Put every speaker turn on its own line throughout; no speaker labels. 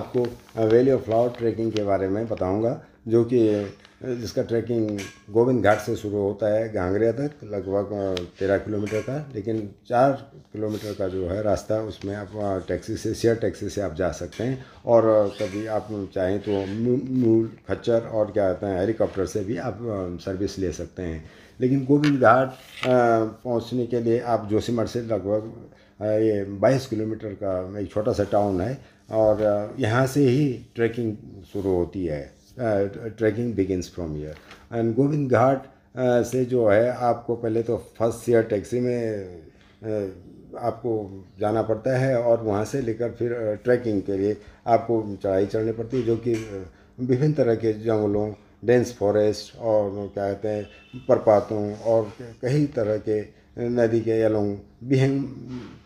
आपको valley of flower trekking के बारे में बताऊंगा जो कि जिसका ट्रैकिंग गोविंद घाट से शुरू होता है घांगरिया तक लगभग तेरह किलोमीटर का लेकिन चार किलोमीटर का जो है रास्ता उसमें आप टैक्सी से शेयर टैक्सी से आप जा सकते हैं और कभी आप चाहें तो मूल खच्चर और क्या कहते हैं हेलीकॉप्टर से भी आप सर्विस ले सकते हैं लेकिन गोविंद घाट पहुँचने के लिए आप जोशीमठ से लगभग ये बाईस किलोमीटर का एक छोटा सा टाउन है और यहाँ से ही ट्रैकिंग शुरू होती है trekking begins from here and Govind Ghat से जो है आपको पहले तो फर्स्ट ईयर टैक्सी में आपको जाना पड़ता है और वहाँ से लेकर फिर ट्रैकिंग के लिए आपको चढ़ाई चढ़नी पड़ती है जो कि विभिन्न तरह के जंगलों डेंस फॉरेस्ट और क्या कहते हैं परपातों और कई तरह के नदी के यलों विहंग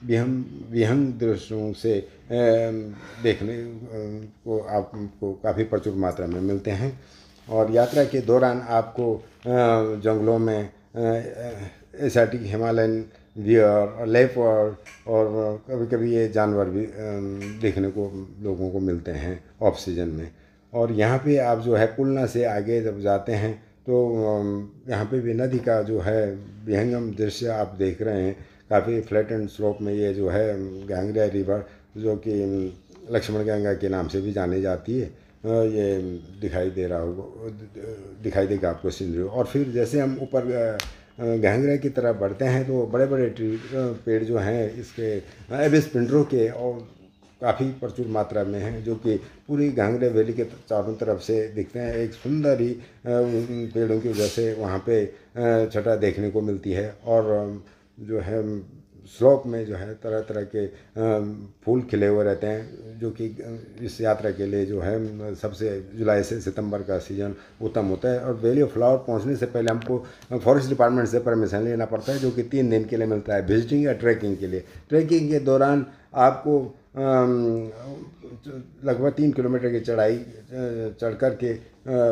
विहंग विहंग दृश्यों से देखने को आपको काफ़ी प्रचुर मात्रा में मिलते हैं और यात्रा के दौरान आपको जंगलों में एसाटिक हिमालयन वियर लेपर्ड और कभी कभी ये जानवर भी देखने को लोगों को मिलते हैं ऑफ सीजन में और यहाँ पे आप जो है पुलना से आगे जब जाते हैं तो यहाँ पे भी नदी का जो है विहंगम दृश्य आप देख रहे हैं काफ़ी फ्लैट एंड स्लोप में ये जो है गैंगरिया रिवर जो कि लक्ष्मण गंगा के नाम से भी जानी जाती है ये दिखाई दे रहा होगा दिखाई देगा आपको सीनरी और फिर जैसे हम ऊपर गहंगरे की तरफ बढ़ते हैं तो बड़े बड़े ट्री पेड़ जो हैं इसके एबिस पिंडरों के और काफ़ी प्रचुर मात्रा में हैं जो कि पूरी घांगरे वैली के चारों तरफ से दिखते हैं एक सुंदर ही पेड़ों की वजह से वहाँ पे छटा देखने को मिलती है और जो है श्लोक में जो है तरह तरह के फूल खिले हुए रहते हैं जो कि इस यात्रा के लिए जो है सबसे जुलाई से सितंबर का सीज़न उत्तम होता है और वैली ऑफ फ्लावर पहुंचने से पहले हमको फॉरेस्ट डिपार्टमेंट से परमिशन लेना पड़ता है जो कि तीन दिन के लिए मिलता है विजिटिंग या ट्रैकिंग के लिए ट्रैकिंग के दौरान आपको लगभग तीन किलोमीटर की चढ़ाई चढ़ कर के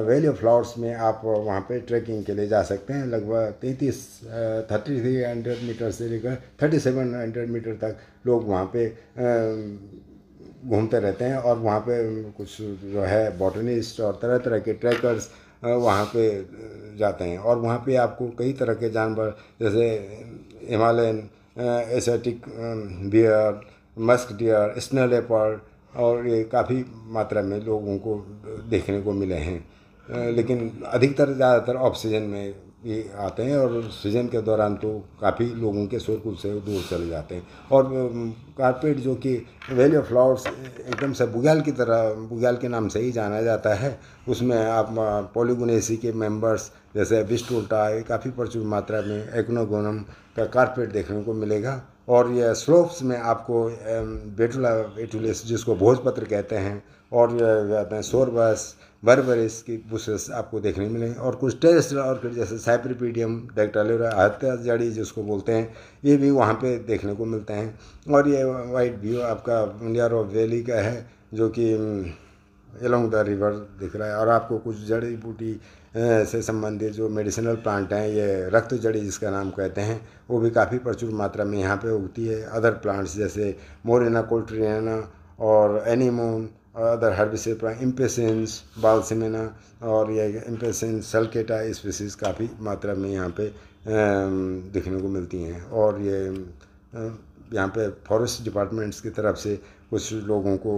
वैली ऑफ फ्लावर्स में आप वहाँ पे ट्रैकिंग के लिए जा सकते हैं लगभग तैंतीस थर्टी थ्री हंड्रेड मीटर से लेकर थर्टी सेवन हंड्रेड मीटर तक लोग वहाँ पे घूमते रहते हैं और वहाँ पे कुछ जो है बॉटनिस्ट और तरह तरह के ट्रैकर्स वहाँ पे जाते हैं और वहाँ पे आपको कई तरह के जानवर जैसे Himalayan Asiatic bear musk deer snow leopard और ये काफ़ी मात्रा में लोगों को देखने को मिले हैं लेकिन अधिकतर ज़्यादातर ऑफ सीजन में ये आते हैं और सीजन के दौरान तो काफ़ी लोगों के शोरगुल से दूर चले जाते हैं और कारपेट जो कि वैली ऑफ फ्लावर्स एकदम से बुग्याल की तरह बुग्याल के नाम से ही जाना जाता है उसमें आप पोलिगोनेसी के मेंबर्स जैसे विस्टोल्टा काफ़ी प्रचुर मात्रा में एक्नोगोनम का कारपेट देखने को मिलेगा और ये स्लोप्स में आपको बेटुला एटुलिस जिसको भोजपत्र कहते हैं और कहते हैं सोरबस बर्बरिस की बुशेस आपको देखने मिलेंगे और कुछ टेस्ट और जैसे साइप्रिपीडियम डेक्टालोरा हत्या जड़ी जिसको बोलते हैं ये भी वहाँ पे देखने को मिलते हैं और ये वाइट व्यू आपका इंडिया रॉफ वैली का है जो कि एलोंग द रिवर दिख रहा है और आपको कुछ जड़ी बूटी से संबंधित जो मेडिसिनल प्लांट हैं ये रक्त जड़ी जिसका नाम कहते हैं वो भी काफ़ी प्रचुर मात्रा में यहाँ पे उगती है अदर प्लांट्स जैसे मोरिना कोल्ट्रियाना और एनीमोन अदर हर्बिस इम्पेसेंस बालसिमेना और ये इम्पेसेंस सल्केटा स्पीसीज काफ़ी मात्रा में यहाँ पे दिखने को मिलती हैं और ये यहाँ पे फॉरेस्ट डिपार्टमेंट्स की तरफ से कुछ लोगों को